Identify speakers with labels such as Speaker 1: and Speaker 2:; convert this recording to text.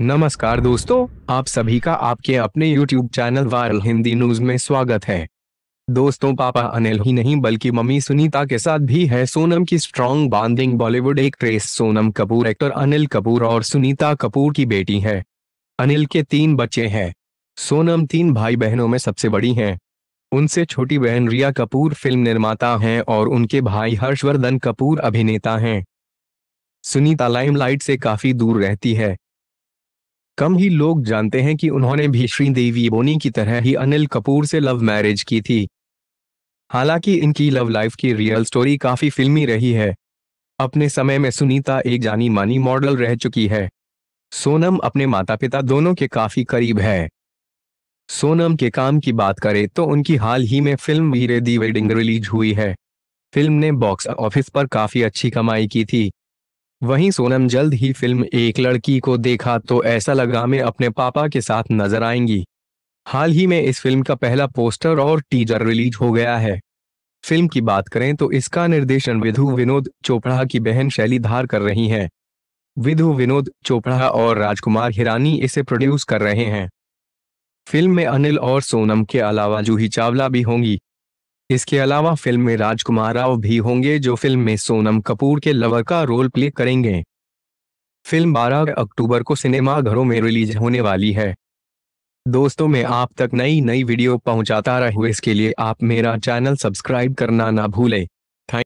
Speaker 1: नमस्कार दोस्तों आप सभी का आपके अपने YouTube channel viral Hindi news में स्वागत है दोस्तों पापा अनिल ही नहीं बल्कि मम्मी सुनीता के साथ भी है सोनम की strong bonding Bollywood actress Sonam Kapoor actor Anil Kapoor और सुनीता कपूर की बेटी है अनिल के तीन बच्चे हैं सोनम तीन भाई बहनों में सबसे बड़ी हैं उनसे छोटी बहन रिया कपूर फिल्म निर्माता हैं और उनके भाई हर्षवर्धन कपूर अभिनेता हैं सुनीता लाइमलाइट से काफी दूर रहती है कम ही लोग जानते हैं कि उन्होंने भी श्रीदेवी बोनी की तरह ही अनिल कपूर से लव मैरिज की थी हालांकि इनकी लव लाइफ की रियल स्टोरी काफी फिल्मी रही है अपने समय में सुनीता एक जानी मानी मॉडल रह चुकी है सोनम अपने माता पिता दोनों के काफी करीब है सोनम के काम की बात करें तो उनकी हाल ही में फिल्म वीरे दी वेडिंग रिलीज हुई है फिल्म ने बॉक्स ऑफिस पर काफी अच्छी कमाई की थी वहीं सोनम जल्द ही फिल्म एक लड़की को देखा तो ऐसा लगा मैं अपने पापा के साथ नजर आएंगी हाल ही में इस फिल्म का पहला पोस्टर और टीजर रिलीज हो गया है फिल्म की बात करें तो इसका निर्देशन विधु विनोद चोपड़ा की बहन शैली धार कर रही हैं विधु विनोद चोपड़ा और राजकुमार हिरानी इसे प्रोड्यूस कर रहे हैं फिल्म में अनिल और सोनम के अलावा जूही चावला भी होंगी इसके अलावा फिल्म में राजकुमार राव भी होंगे जो फिल्म में सोनम कपूर के लवर का रोल प्ले करेंगे फिल्म 12 अक्टूबर को सिनेमा घरों में रिलीज होने वाली है दोस्तों मैं आप तक नई नई वीडियो पहुंचाता रहूं इसके लिए आप मेरा चैनल सब्सक्राइब करना ना भूलें